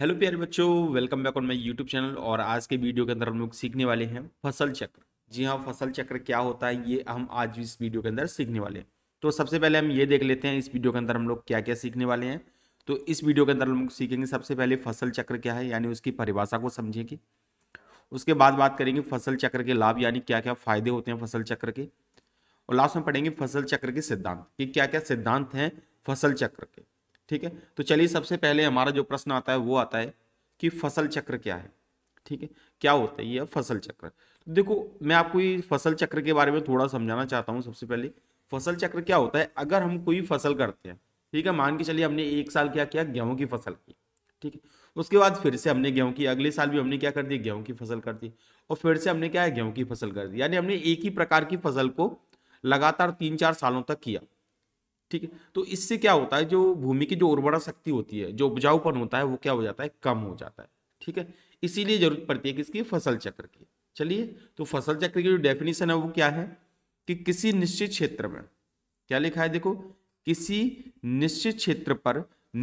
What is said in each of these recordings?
hello प्यारे बच्चों welcome back on my YouTube channel और आज के वीडियो के अंदर हम लोग सीखने वाले हैं फसल चक्र जी हाँ फसल चक्र क्या होता है ये हम आज इस वीडियो के अंदर सीखने वाले हैं तो सबसे पहले हम ये देख लेते हैं इस वीडियो के अंदर हम लोग क्या क्या सीखने वाले हैं तो इस वीडियो के अंदर हम लोग सीखेंगे सबसे पहले फसल चक्र क्या है यानी उसकी परिभाषा को समझेंगे उसके बाद बात करेंगे फसल चक्र के लाभ यानी क्या क्या फायदे होते हैं फसल चक्र के और लास्ट में पढ़ेंगे फसल चक्र के सिद्धांत कि क्या क्या सिद्धांत हैं फसल चक्र के ठीक है तो चलिए सबसे पहले हमारा जो प्रश्न आता है वो आता है कि फसल चक्र क्या है ठीक है क्या होता है ये फसल चक्र तो देखो मैं आपको ये फसल चक्र के बारे में थोड़ा समझाना चाहता हूँ सबसे पहले फसल चक्र क्या होता है अगर हम कोई फसल करते हैं ठीक है मान के चलिए हमने एक साल क्या किया गेहूं की फसल की ठीक है उसके बाद फिर से हमने गेहूं की अगले साल भी हमने क्या कर दी गेहूं की फसल कर दी और फिर से हमने क्या है गेहूं की फसल कर दी यानी हमने एक ही प्रकार की फसल को लगातार तीन चार सालों तक किया ठीक है तो इससे क्या होता है जो भूमि की जो उर्वरा शक्ति होती है जो उपजाऊपन होता है वो क्या हो जाता है कम हो जाता है ठीक है इसीलिए जरूरत पड़ती है किसकी फसल चक्र की चलिए तो फसल चक्र की जो डेफिनेशन है वो क्या है कि किसी निश्चित क्षेत्र में क्या लिखा है देखो किसी निश्चित क्षेत्र पर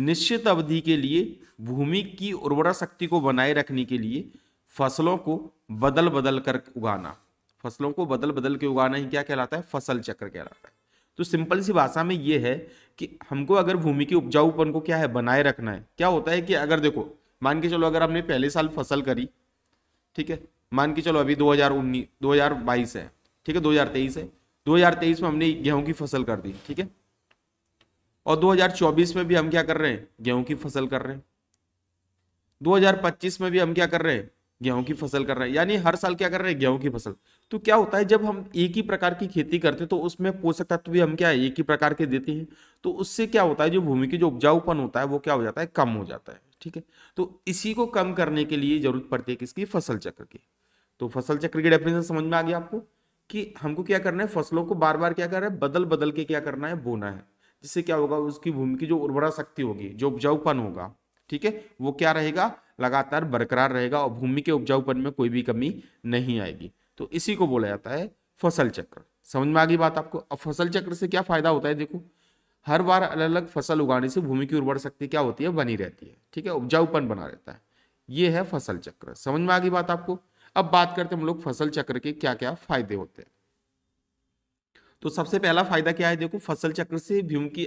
निश्चित अवधि के लिए भूमि की उर्वरा शक्ति को बनाए रखने के लिए फसलों को बदल बदल कर उगाना फसलों को बदल बदल के उगाना ही क्या कहलाता है फसल चक्र कहलाता है तो सिंपल सी भाषा में ये है कि हमको अगर भूमि की उपजाऊपन को क्या है बनाए रखना है क्या होता है कि अगर देखो मान के चलो अगर हमने पहले साल फसल करी ठीक है मान के चलो अभी 2019 2022 है ठीक है 2023 है 2023 में हमने गेहूं की फसल कर दी ठीक है और 2024 में भी हम क्या कर रहे हैं गेहूं की फसल कर रहे हैं 2025 में भी हम क्या कर रहे हैं गेहूं की फसल कर रहे हैं यानी हर साल क्या कर रहे हैं गेहूं की फसल तो क्या होता है जब हम एक ही प्रकार की खेती करते हैं तो उसमें पोषक तत्व भी हम क्या है एक ही प्रकार के देते हैं तो उससे क्या होता है जो भूमि की जो उपजाऊपन होता है वो क्या हो जाता है कम हो जाता है ठीक है तो इसी को कम करने के लिए जरूरत पड़ती है किसकी फसल चक्र की तो फसल चक्र की डेफिनेशन समझ में आ गया आपको कि हमको क्या करना है फसलों को बार बार क्या कर रहे हैं बदल बदल के क्या करना है बोना है जिससे क्या होगा उसकी भूमि की जो उर्वरा शक्ति होगी जो उपजाऊपन होगा ठीक है वो क्या रहेगा लगातार बरकरार रहेगा और भूमि के उपजाऊपन में कोई भी कमी नहीं आएगी तो इसी को बोला जाता है फसल चक्र समझ में आ गई बात आपको अब फसल चक्र से क्या फायदा होता है देखो हर बार अलग अलग फसल उगाने से भूमि की उर्वर शक्ति क्या होती है बनी रहती है ठीक है उपजाऊपन बना रहता है ये है फसल चक्र समझ में आ गई बात आपको अब बात करते हैं हम लोग फसल चक्र के क्या क्या फायदे होते हैं तो सबसे पहला फायदा क्या है देखो फसल चक्र से भूमि की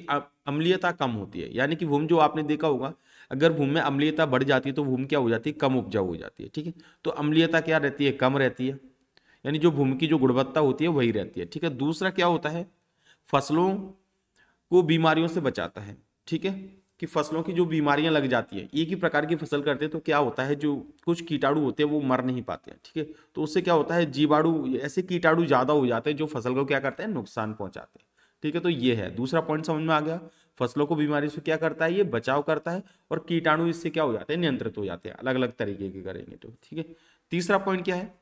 अम्लीयता कम होती है यानी कि भूमि जो आपने देखा होगा अगर भूमि में अम्लीयता बढ़ जाती है तो भूमि क्या हो जाती है कम उपजाऊ हो जाती है ठीक है तो अम्लीयता क्या रहती है कम रहती है यानी जो भूमि की जो गुणवत्ता होती है वही रहती है ठीक है दूसरा क्या होता है फसलों को बीमारियों से बचाता है ठीक है कि फसलों की जो बीमारियां लग जाती है एक ही प्रकार की फसल करते हैं तो क्या होता है जो कुछ कीटाणु होते हैं वो मर नहीं पाते हैं ठीक है तो उससे क्या होता है जीवाणु ऐसे कीटाणु ज़्यादा हो जाते हैं जो फसल को क्या करते हैं नुकसान पहुंचाते हैं ठीक है तो ये है दूसरा पॉइंट समझ में आ गया फसलों को बीमारी से क्या करता है ये बचाव करता है और कीटाणु इससे क्या हो जाते हैं नियंत्रित हो जाते हैं अलग अलग तरीके के करेंगे तो ठीक है तीसरा पॉइंट क्या है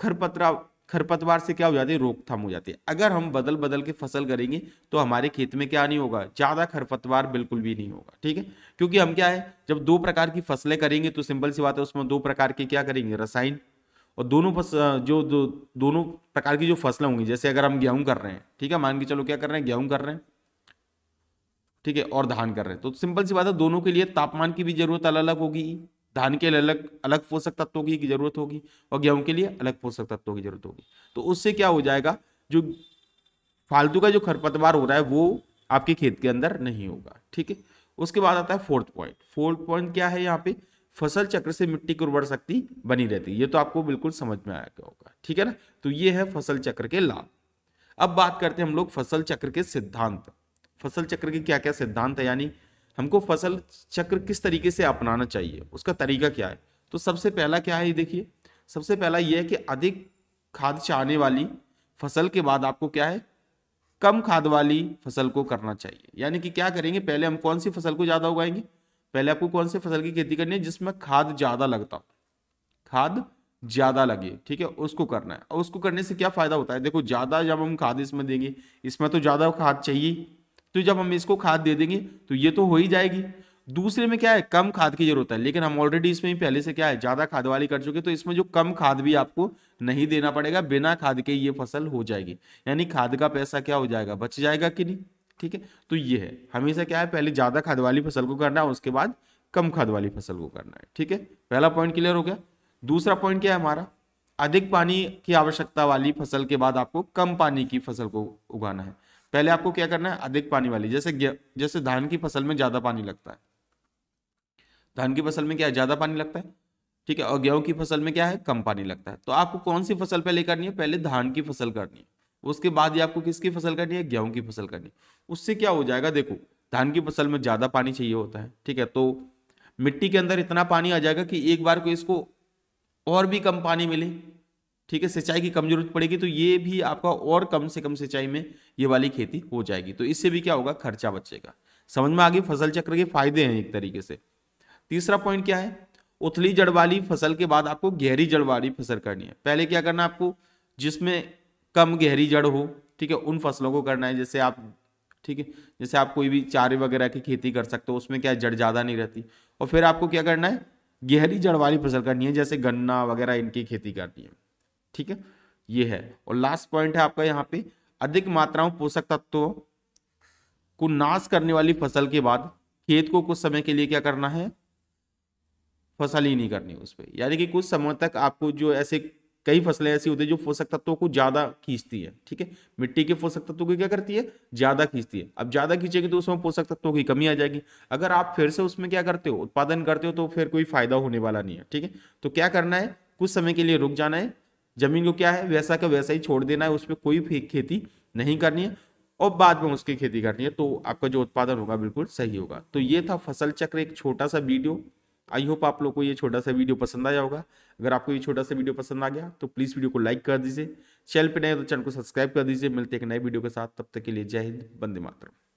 खरपतरा खरपतवार से क्या हो जाती है रोकथाम हो जाती है अगर हम बदल बदल के फसल करेंगे तो हमारे खेत में क्या नहीं होगा ज़्यादा खरपतवार बिल्कुल भी नहीं होगा ठीक है क्योंकि हम क्या है जब दो प्रकार की फसलें करेंगे तो सिंपल सी बात है उसमें दो प्रकार के क्या करेंगे रसायन और दोनों फस जो दो, दोनों प्रकार की जो फसलें होंगी जैसे अगर हम गेहूं कर रहे हैं ठीक है मान के चलो क्या कर रहे हैं गेहूं कर रहे हैं ठीक है और धान कर रहे हैं तो सिंपल सी बात है दोनों के लिए तापमान की भी जरूरत अलग अलग होगी धान के लिए अलग अलग पोषक तत्वों की जरूरत होगी और गेहूं के लिए अलग पोषक तत्वों की जरूरत होगी तो उससे क्या हो जाएगा जो फालतू का जो खरपतवार हो रहा है वो आपके खेत के अंदर नहीं होगा ठीक है उसके बाद आता है फोर्थ पॉइंट फोर्थ पॉइंट क्या है यहाँ पे फसल चक्र से मिट्टी की उर्वर शक्ति बनी रहती है ये तो आपको बिल्कुल समझ में आया होगा ठीक है ना तो ये है फसल चक्र के लाभ अब बात करते हैं हम लोग फसल चक्र के सिद्धांत फसल चक्र के क्या क्या सिद्धांत है यानी हमको फसल चक्र किस तरीके से अपनाना चाहिए उसका तरीका क्या है तो सबसे पहला क्या है देखिए सबसे पहला ये है कि अधिक खाद चाहने वाली फसल के बाद आपको क्या है कम खाद वाली फसल को करना चाहिए यानी कि क्या करेंगे पहले हम कौन सी फसल को ज़्यादा उगाएंगे पहले आपको कौन सी फसल की खेती करनी है जिसमें खाद ज़्यादा लगता खाद ज़्यादा लगे ठीक है उसको करना है और उसको करने से क्या फ़ायदा होता है देखो ज़्यादा जब हम खाद इसमें देंगे इसमें तो ज़्यादा खाद चाहिए तो जब हम इसको खाद दे देंगे तो ये तो हो ही जाएगी दूसरे में क्या है कम खाद की जरूरत है लेकिन हम ऑलरेडी इसमें पहले से क्या है ज़्यादा खाद वाली कर चुके तो इसमें जो कम खाद भी आपको नहीं देना पड़ेगा बिना खाद के ये फसल हो जाएगी यानी खाद का पैसा क्या हो जाएगा बच जाएगा कि नहीं ठीक है तो ये है हमेशा क्या है पहले ज़्यादा खाद वाली फसल को करना है उसके बाद कम खाद वाली फसल को करना है ठीक है पहला पॉइंट क्लियर हो गया दूसरा पॉइंट क्या है हमारा अधिक पानी की आवश्यकता वाली फसल के बाद आपको कम पानी की फसल को उगाना है पहले आपको क्या करना है अधिक पानी वाली जैसे जैसे धान की फसल में ज़्यादा पानी लगता है धान की फसल में क्या ज़्यादा पानी लगता है ठीक है और गेहूं की फसल में क्या है कम पानी लगता है तो आपको कौन सी फसल पहले करनी है पहले धान की फसल करनी है उसके बाद ये आपको किसकी फसल करनी है गेहूं की फसल करनी है उससे क्या हो जाएगा देखो धान की फसल में ज़्यादा पानी चाहिए होता है ठीक है तो मिट्टी के अंदर इतना पानी आ जाएगा कि एक बार को इसको और भी कम पानी मिले ठीक है सिंचाई की कम जरूरत पड़ेगी तो ये भी आपका और कम से कम सिंचाई में ये वाली खेती हो जाएगी तो इससे भी क्या होगा खर्चा बचेगा समझ में आ गई फसल चक्र के फायदे हैं एक तरीके से तीसरा पॉइंट क्या है उथली जड़ वाली फसल के बाद आपको गहरी जड़ वाली फसल करनी है पहले क्या करना आपको जिसमें कम गहरी जड़ हो ठीक है उन फसलों को करना है जैसे आप ठीक है जैसे आप कोई भी चारे वगैरह की खेती कर सकते हो उसमें क्या जड़ ज़्यादा नहीं रहती और फिर आपको क्या करना है गहरी जड़ वाली फसल करनी है जैसे गन्ना वगैरह इनकी खेती करनी है ठीक है ये है और लास्ट पॉइंट है आपका यहाँ पे अधिक मात्रा में पोषक तत्वों को नाश करने वाली फसल के बाद खेत को कुछ समय के लिए क्या करना है फसल ही नहीं करनी उस पर यानी कि कुछ समय तक आपको जो ऐसे कई फसलें ऐसी होती है जो पोषक तत्वों को ज्यादा खींचती है ठीक है मिट्टी के पोषक तत्वों को क्या करती है ज्यादा खींचती है अब ज्यादा खींचेगी तो उसमें पोषक तत्वों की कमी आ जाएगी अगर आप फिर से उसमें क्या करते हो उत्पादन करते हो तो फिर कोई फायदा होने वाला नहीं है ठीक है तो क्या करना है कुछ समय के लिए रुक जाना है जमीन को क्या है वैसा का वैसा ही छोड़ देना है उसमें कोई खेती नहीं करनी है और बाद में उसकी खेती करनी है तो आपका जो उत्पादन होगा बिल्कुल सही होगा तो ये था फसल चक्र एक छोटा सा वीडियो आई होप आप लोग को ये छोटा सा वीडियो पसंद आया होगा अगर आपको ये छोटा सा वीडियो पसंद आ गया तो प्लीज़ वीडियो को लाइक कर दीजिए चैनल पर नए तो चैनल को सब्सक्राइब कर दीजिए मिलते एक नए वीडियो के साथ तब तक के लिए जय हिंद बंदे मातरम